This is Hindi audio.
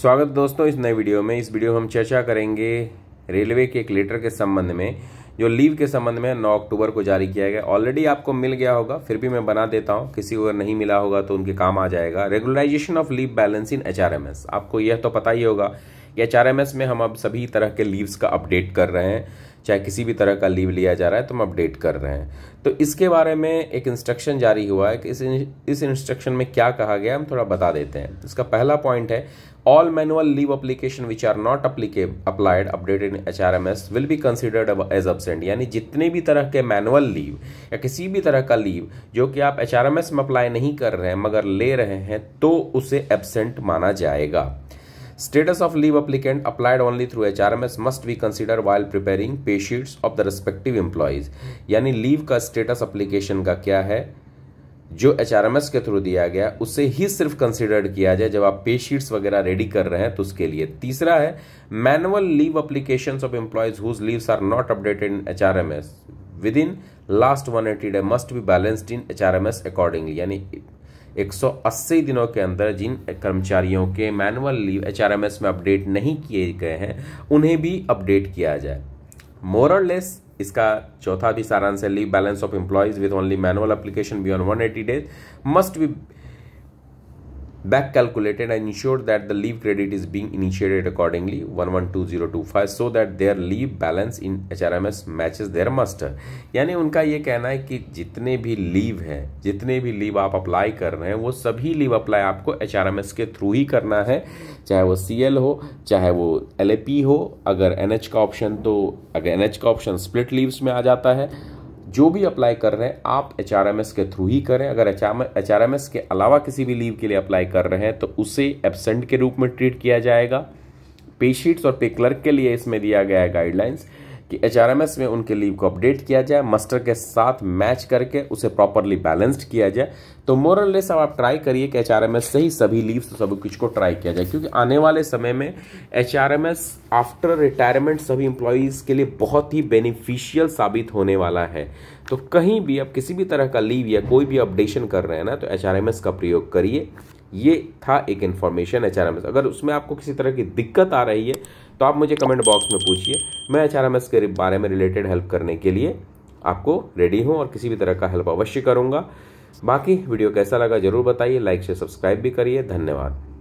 स्वागत दोस्तों इस नए वीडियो में इस वीडियो में हम चर्चा करेंगे रेलवे के एक लेटर के संबंध में जो लीव के संबंध में 9 अक्टूबर को जारी किया गया ऑलरेडी आपको मिल गया होगा फिर भी मैं बना देता हूं किसी को अगर नहीं मिला होगा तो उनके काम आ जाएगा regularisation of leave balance in H आपको यह तो पता ही होगा कि एच में हम अब सभी तरह के लीव्स का अपडेट कर रहे हैं चाहे किसी भी तरह का लीव लिया जा रहा है तो हम अपडेट कर रहे हैं तो इसके बारे में एक इंस्ट्रक्शन जारी हुआ है कि इस इंस्ट्रक्शन में क्या कहा गया हम थोड़ा बता देते हैं तो इसका पहला पॉइंट है All manual leave application which are not H R M S will be considered as absent यानी जितने भी तरह के मैनुअल लीव या किसी भी तरह का लीव जो कि आप एच आर एम एस में अप्लाई नहीं कर रहे हैं मगर ले रहे हैं तो उसे एबसेंट माना जाएगा Status of leave applicant applied only through HRMS must be considered while preparing pay sheets of the respective employees. यानी लीव का स्टेटस एप्लीकेशन का क्या है जो एच के थ्रू दिया गया उसे ही सिर्फ कंसिडर्ड किया जाए जब आप पे शीट्स वगैरह रेडी कर रहे हैं तो उसके लिए तीसरा है manual leave application of employees whose leaves are not updated in H R M S within last one eighty day must be balanced in H R M S accordingly यानी 180 दिनों के अंदर जिन कर्मचारियों के मैनुअल लीव एच में अपडेट नहीं किए गए हैं उन्हें भी अपडेट किया जाए मोरलेस इसका चौथा भी सारांश है leave balance of employees with only manual application beyond 180 days must be back calculated and ensured that the leave credit is being initiated accordingly 112025 so that their leave balance in HRMS matches their master यानी उनका ये कहना है कि जितने भी लीव हैं जितने भी लीव आप अप्लाई कर रहे हैं वो सभी लीव अप्लाई आपको HRMS के थ्रू ही करना है चाहे वो CL हो चाहे वो LAP हो अगर NH का ऑप्शन तो अगर NH का ऑप्शन स्प्लिट लीव्स में आ जाता है जो भी अप्लाई कर रहे हैं आप एच के थ्रू ही करें अगर एच आर के अलावा किसी भी लीव के लिए अप्लाई कर रहे हैं तो उसे एबसेंट के रूप में ट्रीट किया जाएगा पेशीट्स और पे क्लर्क के लिए इसमें दिया गया है गाइडलाइंस कि एच में उनके लीव को अपडेट किया जाए मस्टर के साथ मैच करके उसे प्रॉपरली बैलेंस्ड किया जाए तो मोरल लेस अब आप ट्राई करिए कि एच से ही सभी लीव्स तो सब कुछ को ट्राई किया जाए क्योंकि आने वाले समय में एच आफ्टर रिटायरमेंट सभी एम्प्लॉयज़ के लिए बहुत ही बेनिफिशियल साबित होने वाला है तो कहीं भी आप किसी भी तरह का लीव या कोई भी अपडेशन कर रहे हैं ना तो एच का प्रयोग करिए ये था एक इन्फॉर्मेशन एच आर अगर उसमें आपको किसी तरह की दिक्कत आ रही है तो आप मुझे कमेंट बॉक्स में पूछिए मैं एच आर के बारे में रिलेटेड हेल्प करने के लिए आपको रेडी हूँ और किसी भी तरह का हेल्प अवश्य करूँगा बाकी वीडियो कैसा लगा जरूर बताइए लाइक से सब्सक्राइब भी करिए धन्यवाद